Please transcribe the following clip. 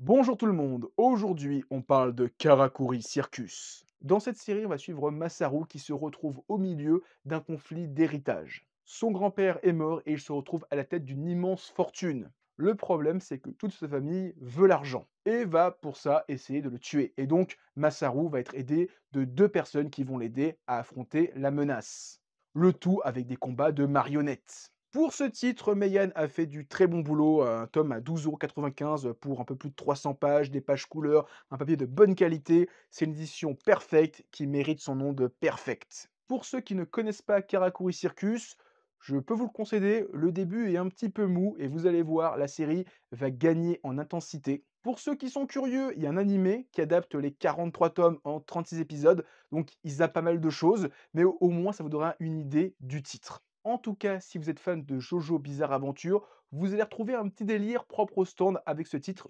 Bonjour tout le monde, aujourd'hui on parle de Karakuri Circus. Dans cette série, on va suivre Masaru qui se retrouve au milieu d'un conflit d'héritage. Son grand-père est mort et il se retrouve à la tête d'une immense fortune. Le problème, c'est que toute sa famille veut l'argent et va pour ça essayer de le tuer. Et donc, Masaru va être aidé de deux personnes qui vont l'aider à affronter la menace. Le tout avec des combats de marionnettes. Pour ce titre, Mayan a fait du très bon boulot, un tome à 12,95€ pour un peu plus de 300 pages, des pages couleurs, un papier de bonne qualité. C'est une édition perfecte qui mérite son nom de perfect. Pour ceux qui ne connaissent pas Karakuri Circus, je peux vous le concéder, le début est un petit peu mou et vous allez voir, la série va gagner en intensité. Pour ceux qui sont curieux, il y a un animé qui adapte les 43 tomes en 36 épisodes, donc il a pas mal de choses, mais au moins ça vous donnera une idée du titre. En tout cas, si vous êtes fan de Jojo Bizarre Aventure, vous allez retrouver un petit délire propre au stand avec ce titre